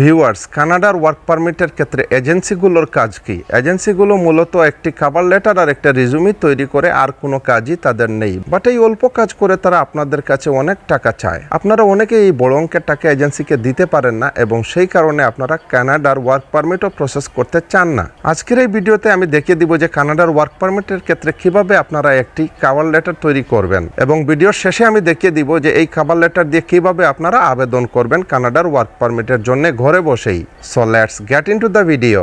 Viewers কানাডার work পারমিটের ক্ষেত্রে এজেন্সিগুলোর কাজ কি এজেন্সিগুলো মূলত একটি কাভার লেটার আর একটা রিজুমি তৈরি করে আর কোনো কাজই তাদের নেই বাট এই অল্প কাজ করে তারা আপনাদের কাছে অনেক টাকা চায় আপনারা অনেকে এই বড় অঙ্কের টাকা এজেন্সিকে দিতে পারেন না এবং সেই কারণে আপনারা কানাডার ওয়ার্ক পারমিটও প্রসেস করতে চান না আজকের এই ভিডিওতে আমি দেখিয়ে দিব যে কানাডার ওয়ার্ক পারমিটের ক্ষেত্রে কিভাবে আপনারা একটি কাভার লেটার তৈরি করবেন এবং ভিডিওর শেষে আমি দেখিয়ে দিব যে এই কাভার লেটার দিয়ে কিভাবে আপনারা আবেদন করবেন কানাডার ওয়ার্ক পারমিটের জন্য ঘরে বসেই so let's get into the video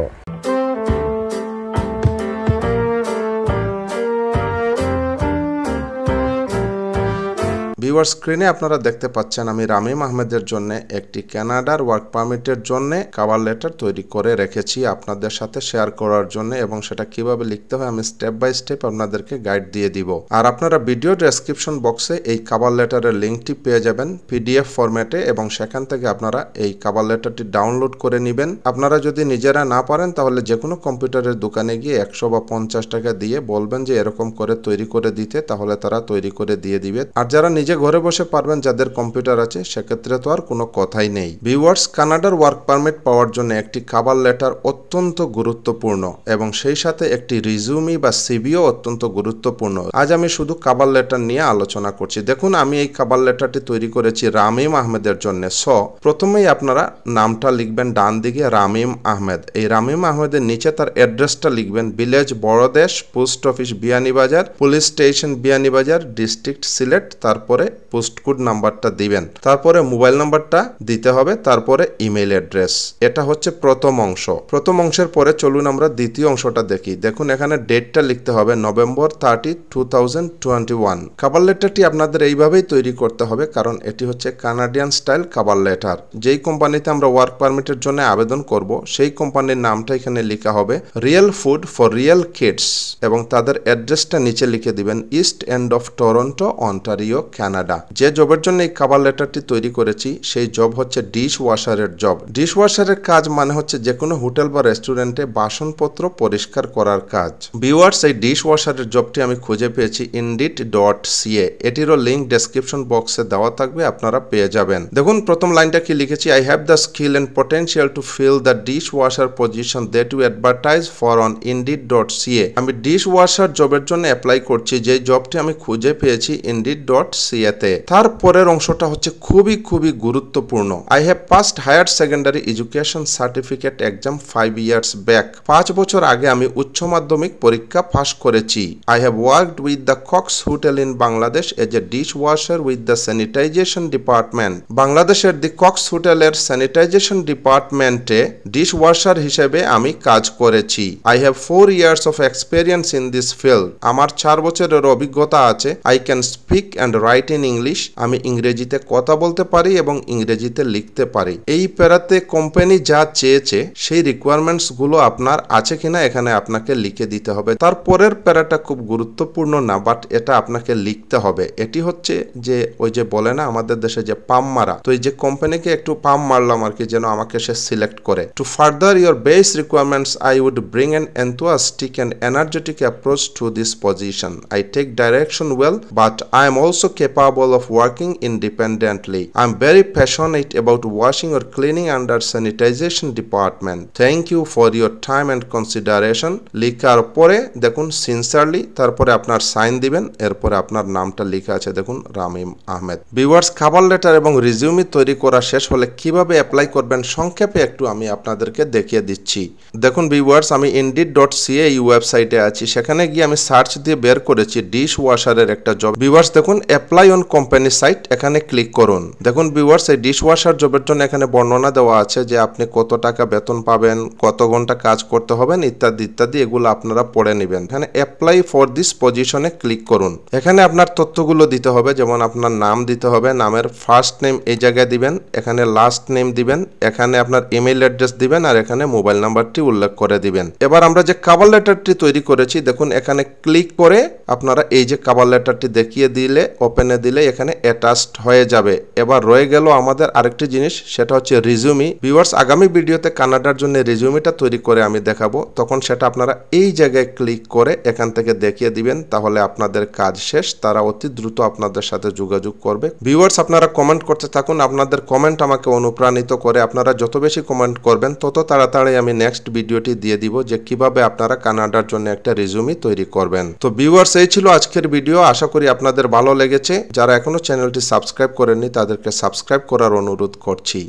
viewer স্ক্রিনে আপনারা দেখতে পাচ্ছেন আমি রামিম আহমেদের জন্য একটি কানাডার ওয়ার্ক পারমিটের জন্য কাভার লেটার তৈরি করে রেখেছি আপনাদের সাথে শেয়ার করার জন্য এবং সেটা কিভাবে লিখতে হয় আমি স্টেপ বাই স্টেপ আপনাদেরকে গাইড দিয়ে দিব আর আপনারা ভিডিও ডেসক্রিপশন বক্সে এই কাভার লেটারের লিঙ্কটি পেয়ে যাবেন পিডিএফ ফরম্যাটে এবং সেখান থেকে আপনারা এই কাভার লেটারটি ডাউনলোড করে নেবেন আপনারা যদি নিজেরা না পারেন তাহলে যে কোনো কম্পিউটারের দোকানে গিয়ে একশো বা পঞ্চাশ টাকা দিয়ে বলবেন যে এরকম করে তৈরি করে দিতে তাহলে তারা তৈরি করে দিয়ে দিবে আর যারা নিজে নিজে ঘরে বসে পারবেন যাদের কম্পিউটার আছে সেক্ষেত্রে তো আর কোনো কথাই নেই ভিউয়ার্স কানাডার ওয়ার্ক পারমিট পাওয়ার জন্য একটি কাবার লেটার অত্যন্ত গুরুত্বপূর্ণ এবং সেই সাথে একটি রিজুমি বা সিবিও অত্যন্ত গুরুত্বপূর্ণ আজ আমি শুধু কাবার লেটার নিয়ে আলোচনা করছি দেখুন আমি এই কাবার লেটারটি তৈরি করেছি রামিম আহমেদের জন্য স প্রথমেই আপনারা নামটা লিখবেন ডান দিকে রামিম আহমেদ এই রামিম আহমেদের নিচে তার অ্যাড্রেসটা লিখবেন village Baradesh post office Beanibazar police station Beanibazar district Sylhet তারপর তারপরে পোস্টকোড নাম্বারটা দিবেন তারপরে মোবাইল নাম্বারটা দিতে হবে তারপরে ইমেল অ্যাড্রেস এটা হচ্ছে প্রথম অংশ প্রথম অংশের পরে চলুন আমরা দ্বিতীয় অংশটা দেখি দেখুন এখানে ডেটটা লিখতে হবে November thirty two thousand twenty one cover লেটারটি আপনাদের এইভাবেই তৈরি করতে হবে কারণ এটি হচ্ছে কানাডিয়ান স্টাইল কাবার লেটার যেই কোম্পানিতে আমরা ওয়ার্ক পারমিটের জন্য আবেদন করব সেই কোম্পানির নামটা এখানে লেখা হবে real food for real kids এবং তাদের অ্যাড্রেসটা নিচে লিখে দিবেন east end of Toronto Ontario can Canada যে জবের জন্য এই কাবার লেটারটি তৈরি করেছি সেই জব হচ্ছে ডিশ ওয়াশারের জব ডিশ ওয়াশারের কাজ মানে হচ্ছে যে কোনো হোটেল বা রেস্টুরেন্টে বাসনপত্র পরিষ্কার করার কাজ ভিউয়ার্স এই ডিশ ওয়াশারের জবটি আমি খুঁজে পেয়েছি ইন্ডিট ডট সিএ এটিরও লিঙ্ক ডেসক্রিপশন বক্সে দেওয়া থাকবে আপনারা পেয়ে যাবেন দেখুন প্রথম লাইনটা কি লিখেছি I have the skill and potential to fill the dish washer position they to advertise for on indeed dot CA আমি ডিশ ওয়াশার জবের জন্য অ্যাপ্লাই করছি যে জবটি আমি খুঁজে পেয়েছি ইন্ডিট ডট সি ইয়াতে তার পরের অংশটা হচ্ছে খুবই খুবই গুরুত্বপূর্ণ I have passed higher secondary education certificate exam five years back পাঁচ বছর আগে আমি উচ্চ মাধ্যমিক পরীক্ষা পাশ করেছি I have worked with the Cox hotel in Bangladesh as a dish washer with the sanitization department বাংলাদেশের দি কক্স হোটেলের স্যানিটাইজেশন ডিপার্টমেন্টে ডিশ ওয়াশার হিসেবে আমি কাজ করেছি I have four years of experience in this field আমার চার বছরের অভিজ্ঞতা আছে I can speak and write write in English আমি ইংরেজিতে কথা বলতে পারি এবং ইংরেজিতে লিখতে পারি এই প্যারাতে কোম্পানি যা চেয়েছে সেই রিকোয়ারমেন্টস গুলো আপনার আছে কিনা এখানে আপনাকে লিখে দিতে হবে তারপরের প্যারাটা খুব গুরুত্বপূর্ণ না বাট এটা আপনাকে লিখতে হবে এটি হচ্ছে যে ওই যে বলে না আমাদের দেশে যে পাম মারা তো এই যে কোম্পানিকে একটু পাম মারলাম আর কি যেন আমাকে সে সিলেক্ট করে to further your base requirements I would bring an enthusiastic and energetic approach to this position I take direction well but I am also cap capable of working independently. I'm very passionate about washing or cleaning under sanitization department. Thank you for your time and consideration. লেখার পরে দেখুন sincerely তারপরে আপনার sign দিবেন এরপরে আপনার নামটা লেখা আছে দেখুন Ramim Ahmed viewers cover letter এবং রিজিউমি তৈরি করা শেষ হলে কিভাবে অ্যাপ্লাই করবেন সংক্ষেপে একটু আমি আপনাদেরকে দেখিয়ে দিচ্ছি দেখুন ভিউয়ার্স আমি ইন্ডিড ডট সিএ এই ওয়েবসাইটে আছি সেখানে গিয়ে আমি সার্চ দিয়ে বের করেছি ডিশ ওয়াশারের একটা জব ভিউয়ার্স দেখুন apply by on company site এখানে ক্লিক করুন দেখুন ভিউয়ার্স এই ডিশওয়াশার জবের জন্য এখানে বর্ণনা দেওয়া আছে যে আপনি কত টাকা বেতন পাবেন কত ঘন্টা কাজ করতে হবেন ইত্যাদি ইত্যাদি এগুলো আপনারা পড়ে নেবেন এখানে অ্যাপ্লাই ফর দিস পজিশনে ক্লিক করুন এখানে আপনার তথ্যগুলো দিতে হবে যেমন আপনার নাম দিতে হবে নামের ফার্স্ট নেম এই জায়গায় দিবেন এখানে লাস্ট নেম দিবেন এখানে আপনার ইমেল অ্যাড্রেস দিবেন আর এখানে মোবাইল নাম্বারটি উল্লেখ করে দিবেন এবার আমরা যে কাবার লেটারটি তৈরি করেছি দেখুন এখানে ক্লিক করে আপনারা এই যে কাবার লেটারটি দেখিয়ে দিলে ওপেনে এখানে দিলে এখানে অ্যাটাচড হয়ে যাবে এবার রয়ে গেল আমাদের আরেকটি জিনিস সেটা হচ্ছে রিজুমি ভিউয়ার্স আগামী ভিডিওতে কানাডার জন্য রিজুমিটা তৈরি করে আমি দেখাবো তখন সেটা আপনারা এই জায়গায় ক্লিক করে এখান থেকে দেখিয়ে দিবেন তাহলে আপনাদের কাজ শেষ তারা অতি দ্রুত আপনাদের সাথে যোগাযোগ করবে ভিউয়ার্স আপনারা কমেন্ট করতে থাকুন আপনাদের কমেন্ট আমাকে অনুপ্রাণিত করে আপনারা যত বেশি কমেন্ট করবেন তত তাড়াতাড়ি আমি নেক্সট ভিডিওটি দিয়ে দিব যে কিভাবে আপনারা কানাডার জন্য একটা রেজুমি তৈরি করবেন তো ভিউয়ার্স এই ছিল আজকের ভিডিও আশা করি আপনাদের ভালো লেগেছে যারা এখনও চ্যানেলটি সাবস্ক্রাইব করেননি তাদেরকে সাবস্ক্রাইব করার অনুরোধ করছি